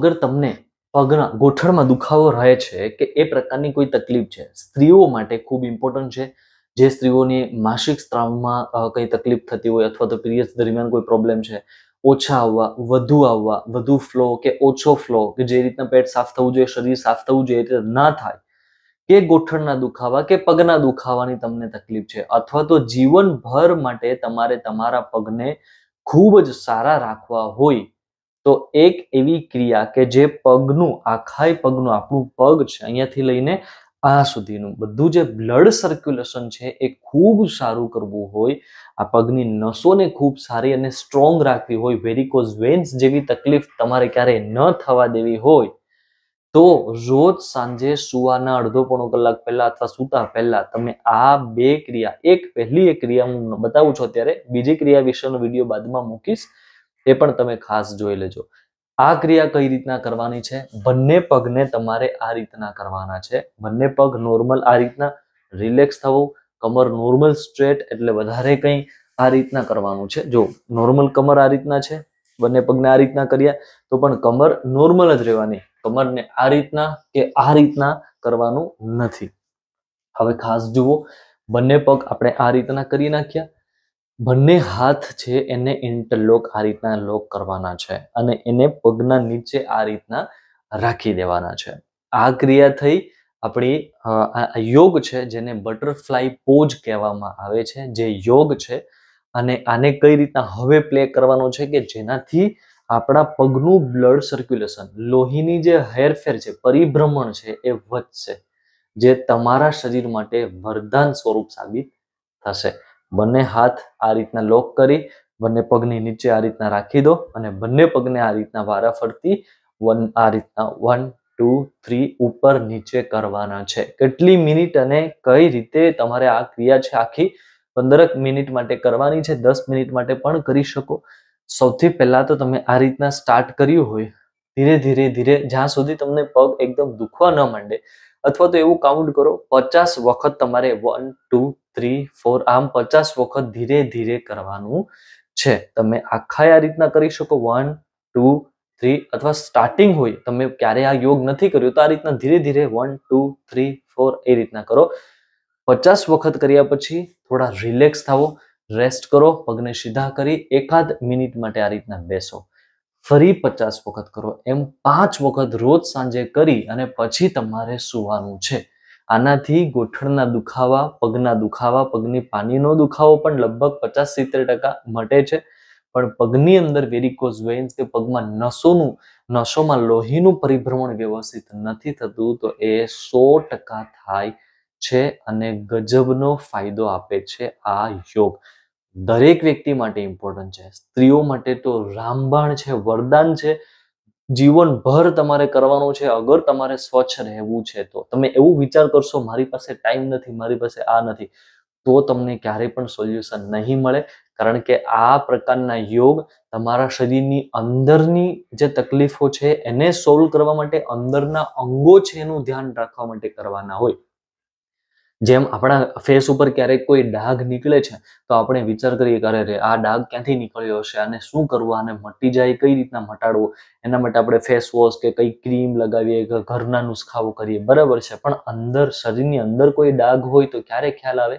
અગર તમને પગના ગોઠણમાં દુખાવો રહે છે કે એ પ્રકારની કોઈ તકલીફ છે સ્ત્રીઓ માટે ખૂબ ઇમ્પોર્ટન્ટ છે જે સ્ત્રીઓની માસિક સ્ત્રાવમાં કંઈ તકલીફ થતી હોય અથવા તો પીરિયડ્સ દરમિયાન કોઈ પ્રોબ્લેમ છે ઓછા આવવા વધુ આવવા વધુ ફ્લો કે ઓછો ફ્લો કે જે રીતના પેટ સાફ થવું જોઈએ શરીર સાફ થવું જોઈએ તે ના થાય કે ગોઠણના દુખાવા કે પગના દુખાવાની તમને તકલીફ છે અથવા તો જીવનભર માટે તમારે તમારા પગને ખૂબ જ સારા રાખવા હોય તો એક એવી ક્રિયા કે જે પગનું આખાય પગનું આપણું પગ છે અહીંયાથી લઈને આ સુધીનું બધું જે બ્લડ સર્ક્યુલેશન છે એ ખૂબ સારું કરવું હોય આ પગની નસોને ખૂબ સારી અને સ્ટ્રોંગ રાખવી હોય વેરિકોઝ વેન્સ જેવી તકલીફ તમારે ક્યારેય ન થવા દેવી હોય તો રોજ સાંજે સુવાના અડધો પોણો કલાક પહેલા અથવા સૂતા પહેલા તમે આ બે ક્રિયા એક પહેલી એક ક્રિયા હું બતાવું છું અત્યારે બીજી ક્રિયા વિશેનો વિડીયો બાદમાં મૂકીશ એ પણ તમે ખાસ જોઈ લેજો આ ક્રિયા કઈ રીતના કરવાની છે બંને પગને તમારે આ રીતના કરવાના છે બંને પગ નોર્મલ આ રીતના રિલેક્સ થવું કમર નોર્મલ સ્ટ્રેટ એટલે વધારે કંઈ આ રીતના કરવાનું છે જો નોર્મલ કમર આ રીતના છે બંને પગને આ રીતના કર્યા તો પણ કમર નોર્મલ જ રહેવાની કમરને આ રીતના કે આ રીતના કરવાનું નથી હવે ખાસ જુઓ બંને પગ આપણે આ રીતના કરી નાખ્યા બંને હાથ છે એને ઇન્ટરલોક આ રીતના લોક કરવાના છે અને એને પગના નીચે આ રીતના રાખી દેવાના છે આ ક્રિયા થઈ આપણી યોગ છે જેને બટરફ્લાય પોઝ કહેવામાં આવે છે જે યોગ છે અને આને કઈ રીતના હવે પ્લે કરવાનો છે કે જેનાથી આપણા પગનું બ્લડ સર્ક્યુલેશન લોહીની જે હેરફેર છે પરિભ્રમણ છે એ વધશે જે તમારા શરીર માટે વરદાન સ્વરૂપ સાબિત થશે બંને હાથ આ રીતના લોક કરી બંને પગની નીચે આ રીતના રાખી દો અને બંને પગને આ રીતના વારા ફરતી વન આ રીતના વન ટુ થ્રી ઉપર નીચે કરવાના છે કેટલી મિનિટ અને કઈ રીતે તમારે આ ક્રિયા છે આખી પંદરક મિનિટ માટે કરવાની છે દસ મિનિટ માટે પણ કરી શકો સૌથી પહેલાં તો તમે આ રીતના સ્ટાર્ટ કર્યું હોય ધીરે ધીરે ધીરે જ્યાં સુધી તમને પગ એકદમ દુખવા ન માંડે અથવા તો એવું કાઉન્ટ કરો પચાસ વખત તમારે વન ટુ થ્રી ફોર આમ પચાસ વખત ધીરે ધીરે કરવાનું છે તમે આખા આ રીતના કરી શકો વન ટુ થ્રી અથવા સ્ટાર્ટિંગ હોય તમે ક્યારે આ યોગ નથી કર્યો તો આ રીતના ધીરે ધીરે વન ટુ થ્રી ફોર એ રીતના કરો પચાસ વખત કર્યા પછી થોડા રિલેક્સ થાવો રેસ્ટ કરો પગને સીધા કરી એકાદ મિનિટ માટે આ રીતના બેસો ફરી પચાસ વખત કરો એમ પાંચ વખત રોજ સાંજે કરી અને પછી તમારે સુવાનું છે આનાથી ગોઠણના દુખાવા પગના દુખાવા પગની પાનીનો દુખાવો પણ લગભગ પચાસ સિત્તેર ટકા મટે છે પણ પગની અંદર વેરિકોઝ વેન્સ કે પગમાં નસોનું નસોમાં લોહીનું પરિભ્રમણ વ્યવસ્થિત નથી થતું તો એ સો ટકા થાય છે અને ગજબનો ફાયદો આપે છે આ યોગ દરેક વ્યક્તિ માટે ઇમ્પોર્ટન્ટ છે સ્ત્રીઓ માટે તો રામબાણ છે વરદાન છે જીવનભર તમારે કરવાનું છે અગર તમારે સ્વચ્છ રહેવું છે તો તમે એવું વિચાર કરશો મારી પાસે ટાઈમ નથી મારી પાસે આ નથી તો તમને ક્યારેય પણ સોલ્યુશન નહીં મળે કારણ કે આ પ્રકારના યોગ તમારા શરીરની અંદરની જે તકલીફો છે એને સોલ્વ કરવા માટે અંદરના અંગો છે એનું ધ્યાન રાખવા માટે કરવાના હોય જેમ આપણા ફેસ ઉપર ક્યારેક કોઈ ડાઘ નીકળે છે તો આપણે વિચાર કરીએ કરે રે આ ડાઘ ક્યાંથી નીકળ્યો હશે આને શું કરવું આને મટી જાય કઈ રીતના મટાડવું એના માટે આપણે ફેસ વોશ કે કઈ ક્રીમ લગાવીએ કે ઘરના નુસ્ખાઓ કરીએ બરાબર છે પણ અંદર શરીરની અંદર કોઈ ડાઘ હોય તો ક્યારે ખ્યાલ આવે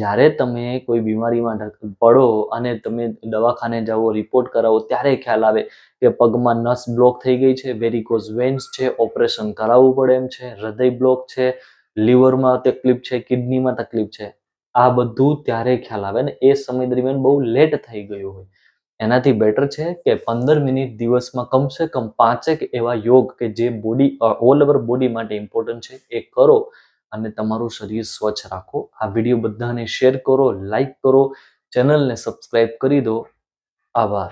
જ્યારે તમે કોઈ બીમારીમાં પડો અને તમે દવાખાને જાઓ રિપોર્ટ કરાવો ત્યારે ખ્યાલ આવે કે પગમાં નસ બ્લોક થઈ ગઈ છે વેરિકોઝ વેન્સ છે ઓપરેશન કરાવવું પડે એમ છે હૃદય બ્લોક છે લીવરમાં તકલીફ છે કિડનીમાં તકલીફ છે આ બધું ત્યારે ખ્યાલ આવે ને એ સમય દરમિયાન બહુ લેટ થઈ ગયું હોય એનાથી બેટર છે કે પંદર મિનિટ દિવસમાં કમસે કમ પાંચેક એવા યોગ કે જે બોડી ઓલ ઓવર બોડી માટે ઇમ્પોર્ટન્ટ છે એ કરો અને તમારું શરીર સ્વચ્છ રાખો આ વિડીયો બધાને શેર કરો લાઈક કરો ચેનલને સબસ્ક્રાઈબ કરી દો આભાર